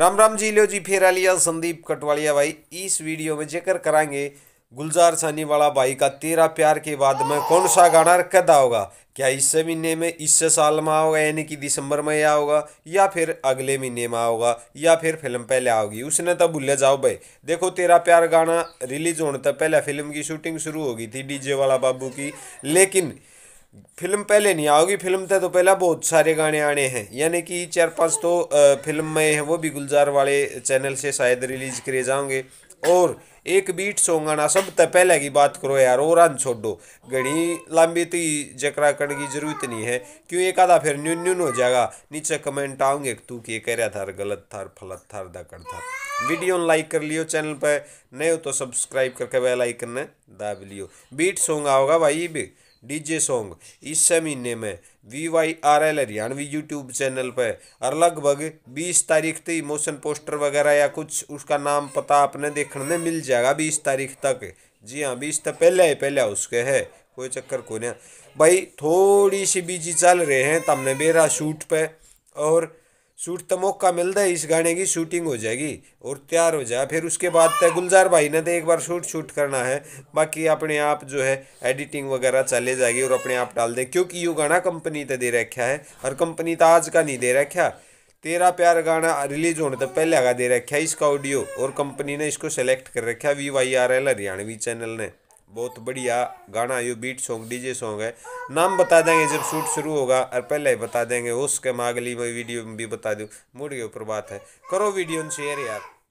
राम राम जी लो जी फेरा लिया संदीप कटवालिया भाई इस वीडियो में जिक्र कराएंगे गुलजार सानी वाला भाई का तेरा प्यार के बाद में कौन सा गाना कदा होगा क्या इस महीने में इस साल में आओगा यानी कि दिसंबर में ही होगा या फिर अगले महीने में आओगा या फिर फिल्म पहले आओगी उसने तो भूल जाओ भाई देखो तेरा प्यार गाना रिलीज होने तक पहले फिल्म की शूटिंग शुरू होगी थी डीजे वाला बाबू की लेकिन फिल्म पहले नहीं आओगी फिल्म तो, तो पहला बहुत सारे गाने आने हैं यानी कि चार पांच तो फिल्म में है वो भी गुलजार वाले चैनल से शायद रिलीज करे जाओगे और एक बीट सॉन्ग आना सब तो पहले की बात करो यार और आन छोड़ो घड़ी लंबी ती जकरा करने की जरूरत नहीं है क्यों एक आधा फिर न्यून न्यून हो जाएगा नीचे कमेंट आओगे तू के कह रहा था गलत था फलत थार दकड़ था वीडियो लाइक कर लियो चैनल पर नहीं हो तो सब्सक्राइब करके बेल आइकन ने दाब लियो बीट सॉन्ग आओगा भाई भी डीजे सॉन्ग इस महीने में V Y R L Haryanvi YouTube channel पर और लगभग 20 तारीख तक इमोशन पोस्टर वगैरह या कुछ उसका नाम पता आपने देखने में मिल जाएगा 20 तारीख तक जी हाँ 20 तक तो पहले ही पहले उसके है कोई चक्कर को नहीं भाई थोड़ी सी बिजी चल रहे हैं तमने बेरा शूट पे और शूट तो मौका मिलता है इस गाने की शूटिंग हो जाएगी और तैयार हो जाए फिर उसके बाद तो गुलजार भाई ने तो एक बार शूट शूट करना है बाकी अपने आप जो है एडिटिंग वगैरह चले जाएगी और अपने आप डाल दें क्योंकि यू गाना कंपनी तो दे रखा है और कंपनी तो आज का नहीं दे रखा तेरा प्यार गाना रिलीज होने तो पहले आगा दे रखा है इसका ऑडियो और कंपनी ने इसको सेलेक्ट कर रखा V Y R L Haryanvi channel ने बहुत बढ़िया गाना U beat song DJ song है नाम बता देंगे जब शूट शुरू होगा और पहले ही बता देंगे उसके मागली में मैं वीडियो में भी बता दूँ मूड के ऊपर बात है करो वीडियो शेयर यार